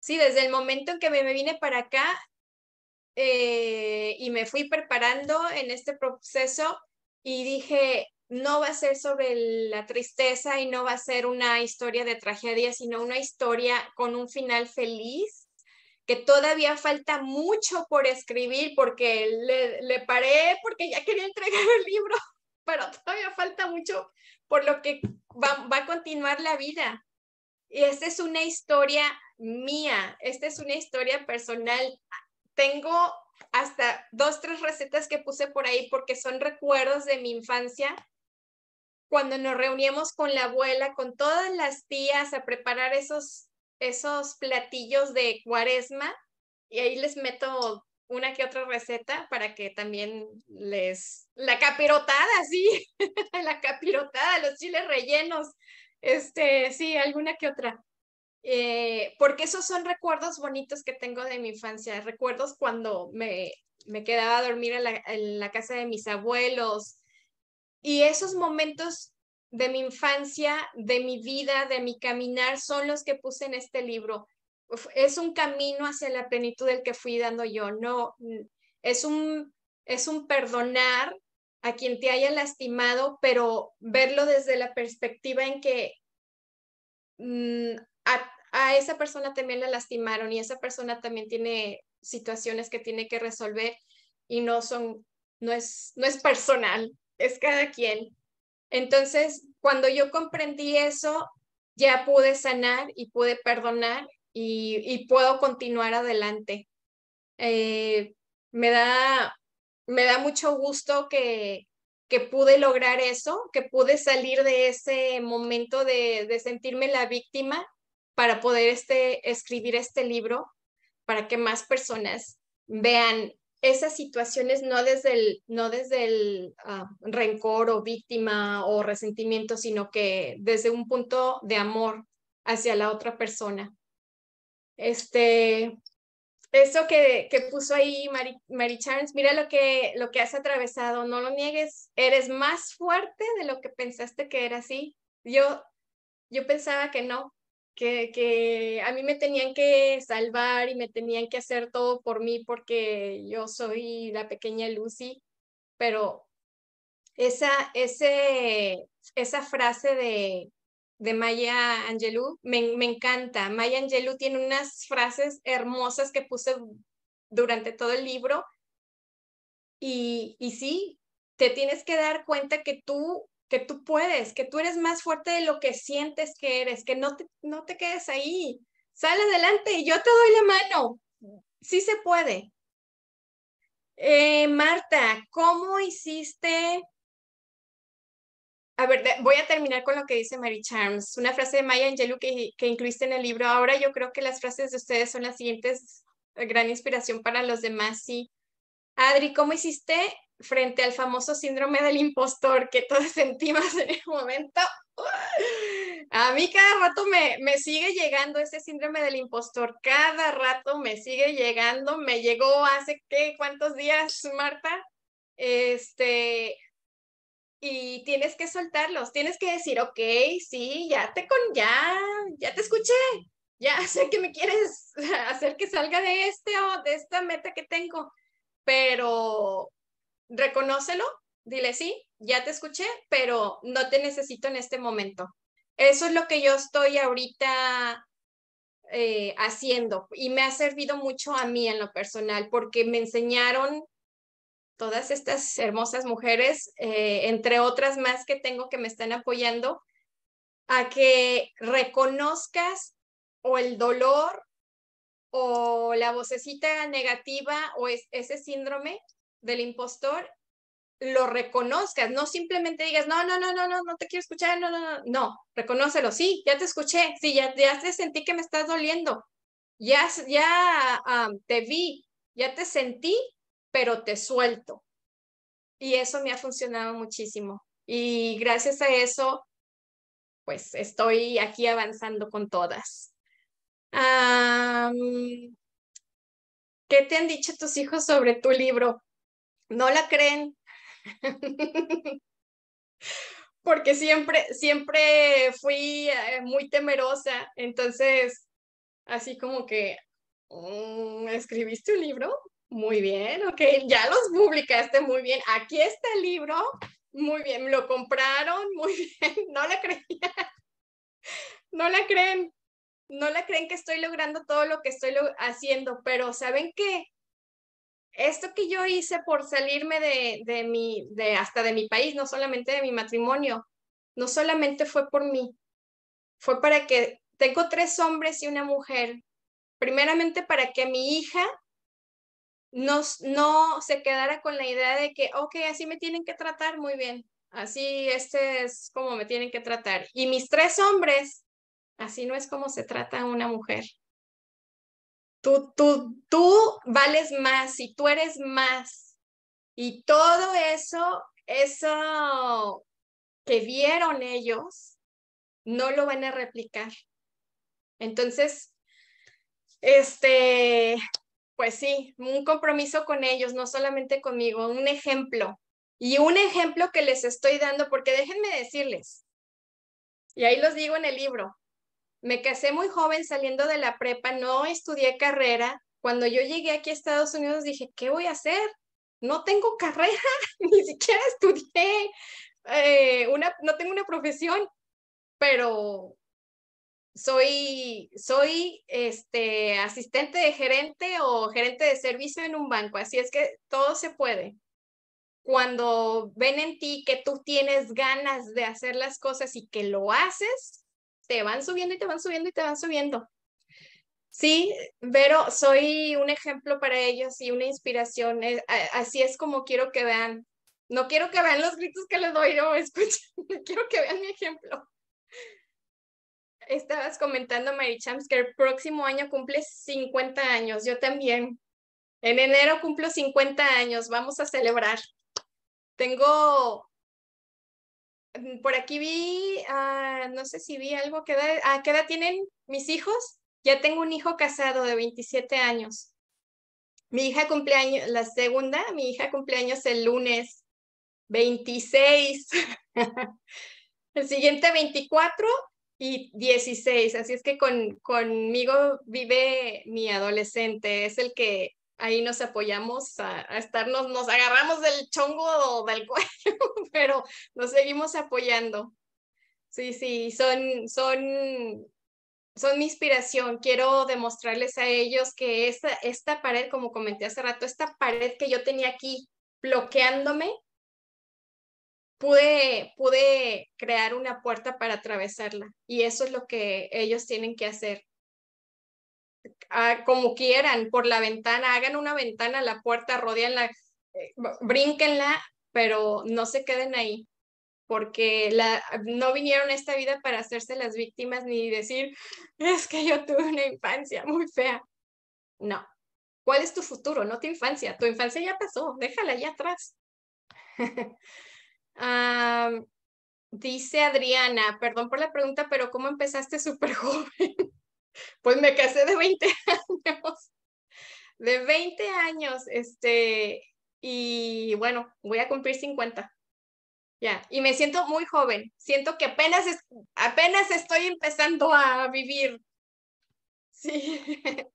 Sí, desde el momento en que me vine para acá eh, y me fui preparando en este proceso y dije, no va a ser sobre la tristeza y no va a ser una historia de tragedia, sino una historia con un final feliz, que todavía falta mucho por escribir porque le, le paré porque ya quería entregar el libro, pero todavía falta mucho por lo que va, va a continuar la vida. Y esta es una historia mía, esta es una historia personal. Tengo hasta dos, tres recetas que puse por ahí porque son recuerdos de mi infancia cuando nos reuníamos con la abuela, con todas las tías a preparar esos, esos platillos de cuaresma. Y ahí les meto una que otra receta para que también les... La capirotada, sí, la capirotada, los chiles rellenos, este, sí, alguna que otra. Eh, porque esos son recuerdos bonitos que tengo de mi infancia, recuerdos cuando me, me quedaba a dormir en la, en la casa de mis abuelos, y esos momentos de mi infancia, de mi vida, de mi caminar, son los que puse en este libro. es un camino hacia la plenitud del que fui dando yo, no, mm, es un, es un perdonar a quien te haya lastimado, pero verlo desde la perspectiva en que mm, a, a esa persona también la lastimaron y esa persona también tiene situaciones que tiene que resolver y no son, no es, no es personal, es cada quien. Entonces, cuando yo comprendí eso, ya pude sanar y pude perdonar y, y puedo continuar adelante. Eh, me, da, me da mucho gusto que, que pude lograr eso, que pude salir de ese momento de, de sentirme la víctima para poder este, escribir este libro, para que más personas vean esas situaciones no desde el, no desde el ah, rencor o víctima o resentimiento, sino que desde un punto de amor hacia la otra persona. Este, eso que, que puso ahí Mary, Charles, mira lo que, lo que has atravesado, no lo niegues, eres más fuerte de lo que pensaste que era así. Yo, yo pensaba que no, que, a mí me tenían que salvar y me tenían que hacer todo por mí porque yo soy la pequeña Lucy, pero esa, ese, esa frase de, de Maya Angelou me, encanta. Maya Angelou tiene unas frases hermosas que puse durante todo el libro y, y sí, te tienes que dar cuenta que tú que tú puedes, que tú eres más fuerte de lo que sientes que eres, que no te, no te quedes ahí. Sal adelante y yo te doy la mano. Sí se puede. Eh, Marta, ¿cómo hiciste? A ver, voy a terminar con lo que dice Mary Charms, una frase de Maya Angelou que, que incluiste en el libro. Ahora yo creo que las frases de ustedes son las siguientes, eh, gran inspiración para los demás, sí. Adri, ¿cómo hiciste frente al famoso síndrome del impostor que todos sentimos en el momento. A mí cada rato me, me, sigue llegando ese síndrome del impostor, cada rato me sigue llegando, me llegó hace qué, cuántos días, Marta. Este, y tienes que soltarlos, tienes que decir, ok, sí, ya te con, ya, ya te escuché, ya sé que me quieres hacer que salga de este o de esta meta que tengo, pero reconócelo, dile sí, ya te escuché, pero no te necesito en este momento. Eso es lo que yo estoy ahorita eh, haciendo y me ha servido mucho a mí en lo personal porque me enseñaron todas estas hermosas mujeres, eh, entre otras más que tengo que me están apoyando, a que reconozcas o el dolor o la vocecita negativa o ese síndrome del impostor lo reconozcas, no simplemente digas, no, no, no, no, no, no te quiero escuchar, no, no, no, no, reconócelo, sí, ya te escuché, sí, ya, te sentí que me estás doliendo, ya, ya te vi, ya te sentí, pero te suelto. Y eso me ha funcionado muchísimo. Y gracias a eso, pues estoy aquí avanzando con todas. ¿Qué te han dicho tus hijos sobre tu libro? no la creen. Porque siempre, siempre fui eh, muy temerosa. Entonces, así como que, mm, ¿escribiste un libro? Muy bien, ok, ya los publicaste muy bien. Aquí está el libro, muy bien, lo compraron, muy bien. No la creía, no la creen, no la creen que estoy logrando todo lo que estoy haciendo, pero ¿saben qué? esto que yo hice por salirme de, mi, de hasta de mi país, no solamente de mi matrimonio, no solamente fue por mí, fue para que tengo tres hombres y una mujer. Primeramente para que mi hija no, no se quedara con la idea de que, ok, así me tienen que tratar muy bien, así este es como me tienen que tratar. Y mis tres hombres, así no es como se trata a una mujer. Tú, tú, vales más y tú eres más. Y todo eso, eso que vieron ellos, no lo van a replicar. Entonces, este, pues sí, un compromiso con ellos, no solamente conmigo, un ejemplo. Y un ejemplo que les estoy dando, porque déjenme decirles, y ahí los digo en el libro, me casé muy joven saliendo de la prepa, no estudié carrera. Cuando yo llegué aquí a Estados Unidos dije, ¿qué voy a hacer? No tengo carrera, ni siquiera estudié, eh, una, no tengo una profesión, pero soy, soy este, asistente de gerente o gerente de servicio en un banco, así es que todo se puede. Cuando ven en ti que tú tienes ganas de hacer las cosas y que lo haces, te van subiendo y te van subiendo y te van subiendo. Sí, pero soy un ejemplo para ellos y una inspiración. Eh, así es como quiero que vean. No quiero que vean los gritos que les doy yo, escuchen, quiero que vean mi ejemplo. Estabas comentando, Mary Champs, que el próximo año cumple 50 años, yo también. En enero cumplo 50 años, vamos a celebrar. Tengo Mm, por aquí vi, ah, no sé si vi algo, ¿qué edad, ¿a qué edad tienen mis hijos? Ya tengo un hijo casado de 27 años. Mi hija cumpleaños, la segunda, mi hija cumpleaños el lunes 26, el siguiente 24 y 16. Así es que con, conmigo vive mi adolescente, es el que ahí nos apoyamos a, estarnos, nos agarramos del chongo del cuello, pero nos seguimos apoyando. Sí, sí, son, son, son mi inspiración. Quiero demostrarles a ellos que esta, esta pared, como comenté hace rato, esta pared que yo tenía aquí bloqueándome, pude, pude crear una puerta para atravesarla. Y eso es lo que ellos tienen que hacer, Ah, como quieran, por la ventana, hagan una ventana, la puerta, rodeanla, la eh, brínquenla, pero no se queden ahí, porque la, no vinieron a esta vida para hacerse las víctimas ni decir, es que yo tuve una infancia muy fea. No. ¿Cuál es tu futuro? No tu infancia. Tu infancia ya pasó, déjala allá atrás. dice Adriana, perdón por la pregunta, pero ¿cómo empezaste súper joven? Pues me casé de 20 años, de 20 años, este, y bueno, voy a cumplir 50. Ya, y me siento muy joven, siento que apenas, apenas estoy empezando a vivir. Sí.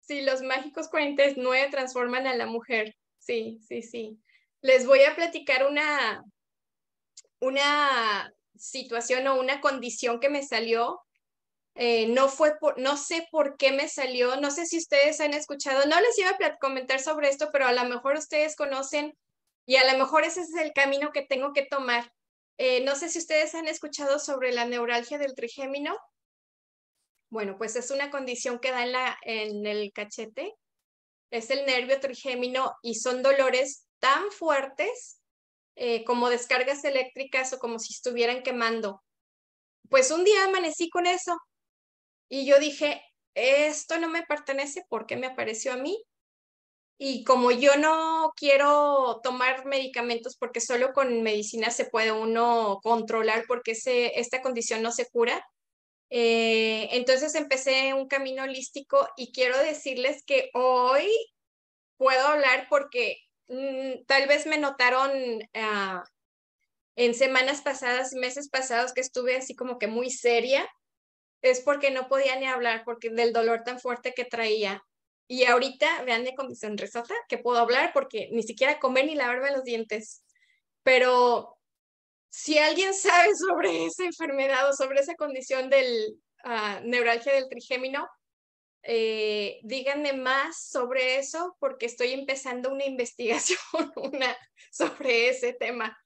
sí, los mágicos 49 transforman a la mujer. Sí, sí, sí. Les voy a platicar una, una situación o una condición que me salió eh, no fue no sé por qué me salió, no sé si ustedes han escuchado, no les iba a comentar sobre esto, pero a lo mejor ustedes conocen y a lo mejor ese es el camino que tengo que tomar. Eh, no sé si ustedes han escuchado sobre la neuralgia del trigémino. Bueno, pues es una condición que da en, la, en el cachete, es el nervio trigémino y son dolores tan fuertes eh, como descargas eléctricas o como si estuvieran quemando. Pues un día amanecí con eso, y yo dije, esto no me pertenece, porque me apareció a mí? Y como yo no quiero tomar medicamentos porque solo con medicina se puede uno controlar porque esta condición no se cura, eh, entonces empecé un camino holístico y quiero decirles que hoy puedo hablar porque mm, tal vez me notaron ah, en semanas pasadas, meses pasados que estuve así como que muy seria es porque no podía ni hablar, porque del dolor tan fuerte que traía. Y ahorita, vean de condición resota, que puedo hablar porque ni siquiera comer ni lavarme los dientes. Pero si alguien sabe sobre esa enfermedad o sobre esa condición del ah, neuralgia del trigémino, eh, díganme más sobre eso porque estoy empezando una investigación sobre ese tema.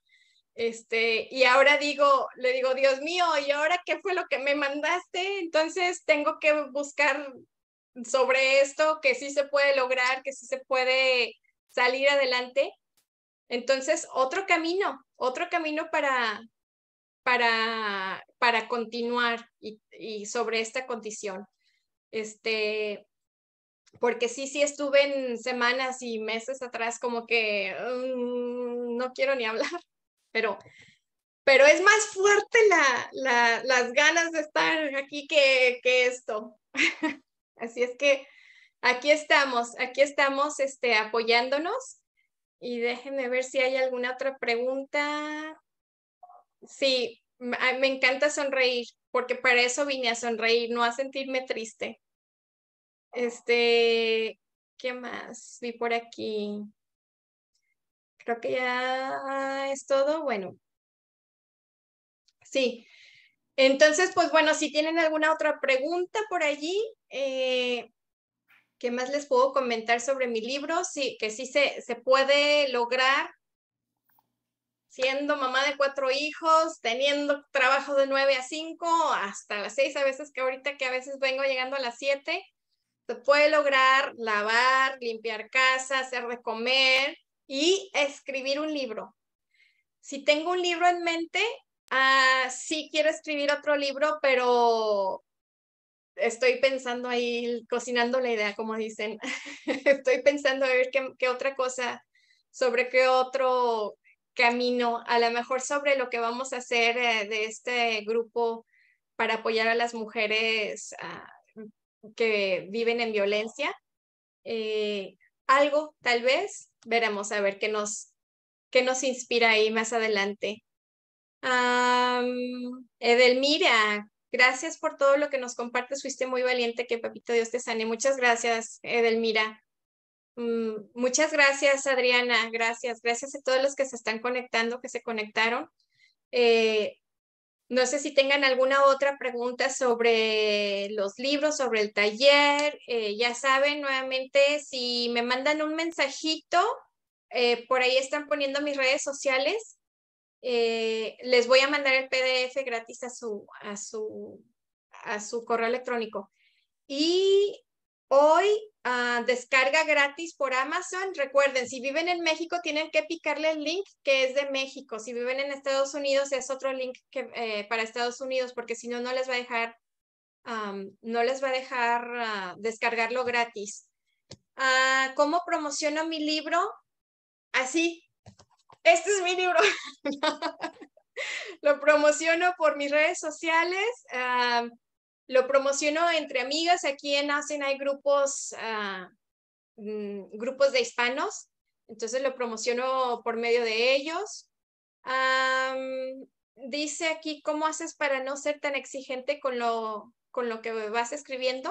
Este, y ahora digo, le digo, Dios mío, ¿y ahora qué fue lo que me mandaste? Entonces tengo que buscar sobre esto, que sí se puede lograr, que sí se puede salir adelante. Entonces, otro camino, otro camino para, para, para continuar y, sobre esta condición. Este, porque sí, sí estuve en semanas y meses atrás como que mm, no quiero ni hablar pero, pero es más fuerte la, las ganas de estar aquí que, que esto. Así es que aquí estamos, aquí estamos este, apoyándonos. Y déjenme ver si hay alguna otra pregunta. Sí, ah, me encanta sonreír, porque para eso vine a sonreír, no a sentirme triste. Este, ¿qué más vi por aquí? Creo que ya es todo. Bueno. Sí. Entonces, pues bueno, si tienen alguna otra pregunta por allí, eh, ¿qué más les puedo comentar sobre mi libro? Sí, que sí se, se puede lograr siendo mamá de cuatro hijos, teniendo trabajo de nueve a cinco, hasta las seis, a veces que ahorita que a veces vengo llegando a las siete, se puede lograr lavar, limpiar casa, hacer de comer, y escribir un libro. Si tengo un libro en mente, ah, sí quiero escribir otro libro, pero estoy pensando ahí, cocinando la idea, como dicen. estoy pensando a ver qué, otra cosa, sobre qué otro camino, a lo mejor sobre lo que vamos a hacer eh, de este grupo para apoyar a las mujeres ah, que viven en violencia. Eh, algo, tal vez. Veremos a ver qué nos, qué nos inspira ahí más adelante. Edelmira, gracias por todo lo que nos compartes. Fuiste muy valiente, que Papito Dios te sane. Muchas gracias, Edelmira. Mm, muchas gracias, Adriana. Gracias. Gracias a todos los que se están conectando, que se conectaron. Eh, no sé si tengan alguna otra pregunta sobre los libros, sobre el taller. Eh, ya saben, nuevamente, si me mandan un mensajito, eh, por ahí están poniendo mis redes sociales. Eh, les voy a mandar el PDF gratis a su, a su, a su correo electrónico. Y hoy Ah, descarga gratis por Amazon. Recuerden, si viven en México, tienen que picarle el link que es de México. Si viven en Estados Unidos, es otro link eh, para Estados Unidos, porque si no, no les va a dejar, no les va a dejar ah, descargarlo gratis. Ah, ¿Cómo promociono mi libro? Así. Este es mi libro. Lo promociono por mis redes sociales. Lo promociono entre amigas. Aquí en ASEN hay grupos, ah, mm, grupos de hispanos. Entonces lo promociono por medio de ellos. dice aquí, ¿cómo haces para no ser tan exigente con lo, con lo que vas escribiendo?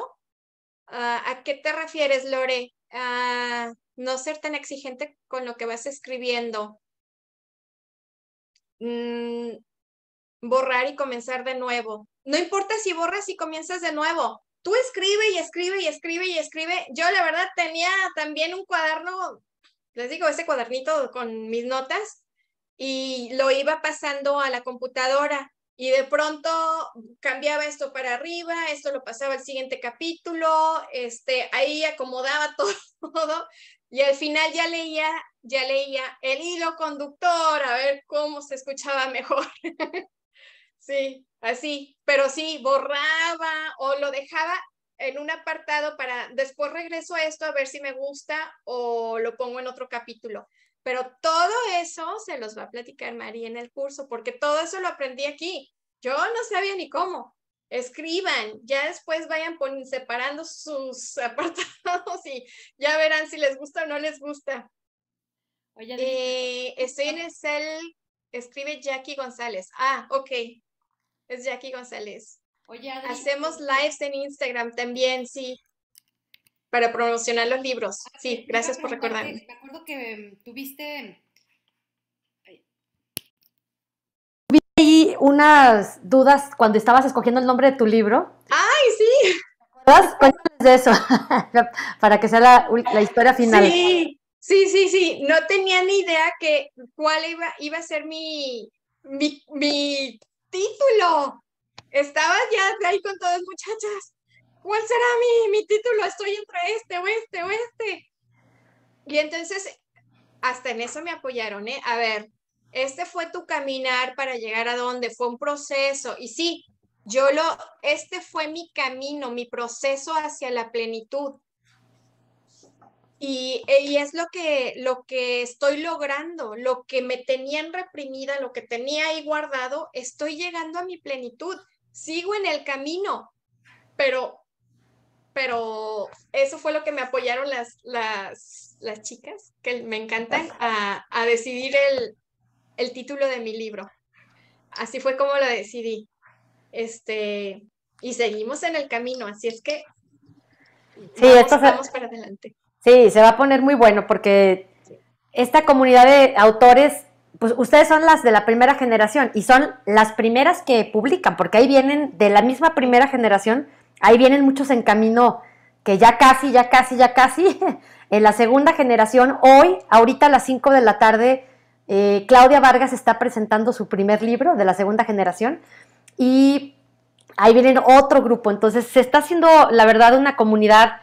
Ah, ¿A qué te refieres, Lore? Ah, no ser tan exigente con lo que vas escribiendo. Mm, borrar y comenzar de nuevo no importa si borras y comienzas de nuevo. Tú escribe y escribe y escribe y escribe. Yo la verdad tenía también un cuaderno, les digo, ese cuadernito con mis notas y lo iba pasando a la computadora y de pronto cambiaba esto para arriba, esto lo pasaba al siguiente capítulo, este, ahí acomodaba todo, y al final ya leía, ya leía el hilo conductor, a ver cómo se escuchaba mejor. sí así, pero sí, borraba o lo dejaba en un apartado para después regreso a esto a ver si me gusta o lo pongo en otro capítulo. Pero todo eso se los va a platicar María en el curso, porque todo eso lo aprendí aquí. Yo no sabía ni cómo. Escriban, ya después vayan separando sus apartados y ya verán si les gusta o no les gusta. Eh, estoy el escribe Jackie González. Ah, ok. Es Jackie González. Hacemos lives en Instagram también, sí. Para promocionar los libros. Ah, sí, gracias por recordarme. Me acuerdo que em, tuviste em, ahí unas dudas cuando estabas escogiendo el nombre de tu libro. ¡Ay, sí! Cuéntanos de eso, para que sea la, historia final. Sí, sí, sí, sí. No tenía ni idea que cuál iba, iba a ser mi título. Estabas ya ahí con todas muchachas. ¿Cuál será mi, mi título? Estoy entre este o este o este. Y entonces, hasta en eso me apoyaron, ¿eh? A ver, este fue tu caminar para llegar a donde, fue un proceso. Y sí, yo lo, este fue mi camino, mi proceso hacia la plenitud. Eh, y, es lo que, lo que estoy logrando, lo que me tenían reprimida, lo que tenía ahí guardado, estoy llegando a mi plenitud, sigo en el camino, pero, pero eso fue lo que me apoyaron las, las, las chicas, que me encantan, a, a decidir el, el título de mi libro. Así fue como lo decidí. Este, y seguimos en el camino, así es que sí, vamos para adelante. Sí, se va a poner muy bueno porque esta comunidad de autores, pues ustedes son las de la primera generación y son las primeras que publican, porque ahí vienen de la misma primera generación, ahí vienen muchos en camino que ya casi, ya casi, ya casi, en la segunda generación, hoy, ahorita a las 5 de la tarde, eh, Claudia Vargas está presentando su primer libro de la segunda generación y ahí vienen otro grupo, entonces se está haciendo, la verdad, una comunidad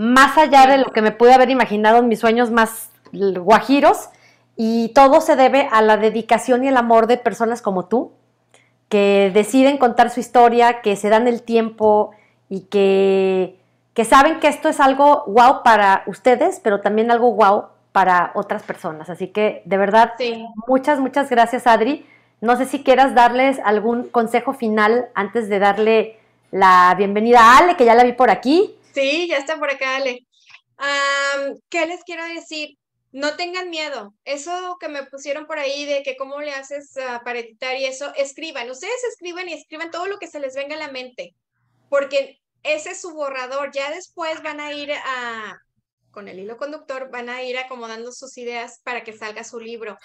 más allá de lo que me pude haber imaginado en mis sueños más guajiros, y todo se debe a la dedicación y el amor de personas como tú, que deciden contar su historia, que se dan el tiempo y que, saben que esto es algo guau para ustedes, pero también algo guau para otras personas. Así que de verdad, muchas, muchas gracias Adri. No sé si quieras darles algún consejo final antes de darle la bienvenida a Ale, que ya la vi por aquí. Sí, ya está por acá, Ale. ¿Qué les quiero decir? No tengan miedo. Eso que me pusieron por ahí de que cómo le haces ah, para editar y eso, escriban. Ustedes escriban y escriban todo lo que se les venga a la mente, porque ese es su borrador. Ya después van a ir a, con el hilo conductor, van a ir acomodando sus ideas para que salga su libro.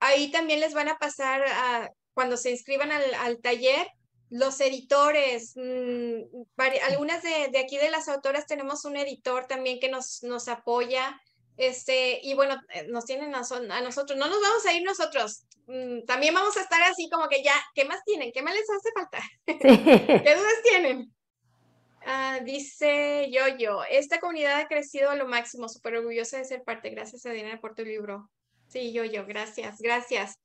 ahí también les van a pasar, a, ah, cuando se inscriban al taller, los editores, mm, algunas de, aquí de las autoras tenemos un editor también que nos, nos apoya. Este, y bueno, eh, nos tienen a, nosotros, no nos vamos a ir nosotros, mm, también vamos a estar así como que ya, ¿qué más tienen? ¿Qué más les hace falta? ¿Qué dudas tienen? Ah, dice Yoyo, esta comunidad ha crecido a lo máximo, súper orgullosa de ser parte, gracias a Diana por tu libro. Sí, Yoyo, gracias, gracias.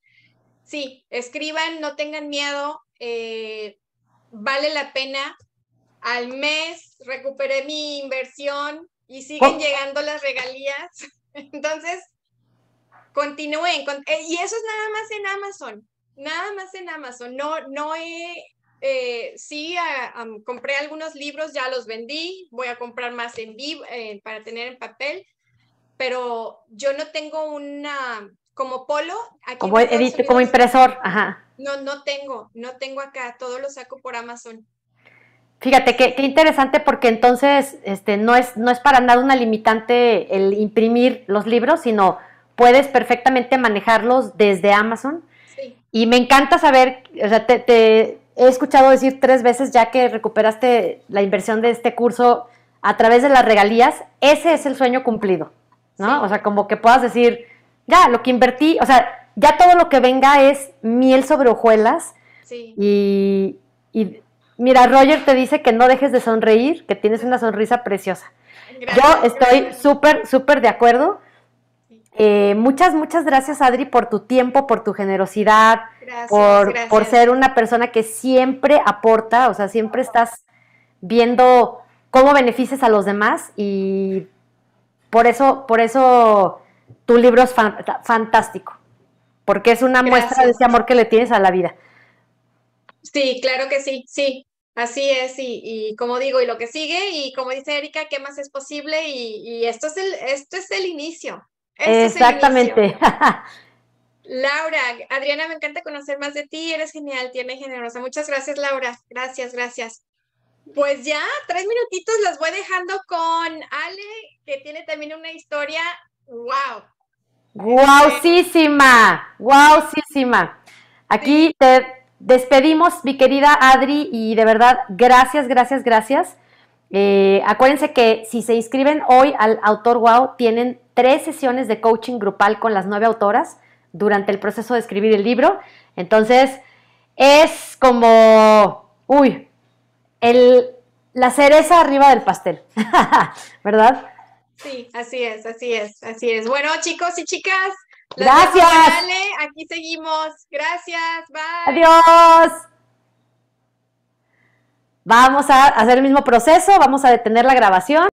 Sí, escriban, no tengan miedo, eh, vale la pena. Al mes recuperé mi inversión y siguen oh. llegando las regalías. Entonces, continúen. Eh, y eso es nada más en Amazon. Nada más en Amazon. No, no he. Eh, sí, compré algunos libros, ya los vendí. Voy a comprar más en vivo eh, para tener en papel. Pero yo no tengo una como polo. Aquí como, editor como impresor, ajá. No, no tengo, no tengo acá, todo lo saco por Amazon. Fíjate qué, interesante porque entonces este, no, es, no es para nada una limitante el imprimir los libros, sino puedes perfectamente manejarlos desde Amazon. Sí. Y me encanta saber, o sea, te, he escuchado decir tres veces ya que recuperaste la inversión de este curso a través de las regalías, ese es el sueño cumplido, ¿no? O sea, como que puedas decir, ya, lo que invertí, o sea, ya todo lo que venga es miel sobre hojuelas. Sí. Y, mira, Roger te dice que no dejes de sonreír, que tienes una sonrisa preciosa. Yo estoy súper, súper de acuerdo. Eh, muchas, muchas gracias, Adri, por tu tiempo, por tu generosidad, por, por, ser una persona que siempre aporta, o sea, siempre estás viendo cómo beneficias a los demás y por eso, por eso tu libro es fantástico, porque es una muestra de ese amor que le tienes a la vida. Sí, claro que sí, sí, así es, y, como digo, y lo que sigue, y como dice Erika, ¿qué más es posible? Y, esto, es el, esto es el inicio. Exactamente. Laura, Adriana, me encanta conocer más de ti, eres genial, tienes generosa. Muchas gracias, Laura. Gracias, gracias. Pues ya, tres minutitos las voy dejando con Ale, que tiene también una historia, wow, ¡Guausísima! ¡Guausísima! Aquí te despedimos, mi querida Adri, y de verdad, gracias, gracias, gracias. Eh, acuérdense que si se inscriben hoy al Autor guau, tienen tres sesiones de coaching grupal con las nueve autoras durante el proceso de escribir el libro. Entonces, es como, uy, el, la cereza arriba del pastel, ¿verdad? Sí, así es, así es, así es. Bueno, chicos y chicas, gracias. aquí seguimos. Gracias, bye. Adiós. Vamos a hacer el mismo proceso, vamos a detener la grabación.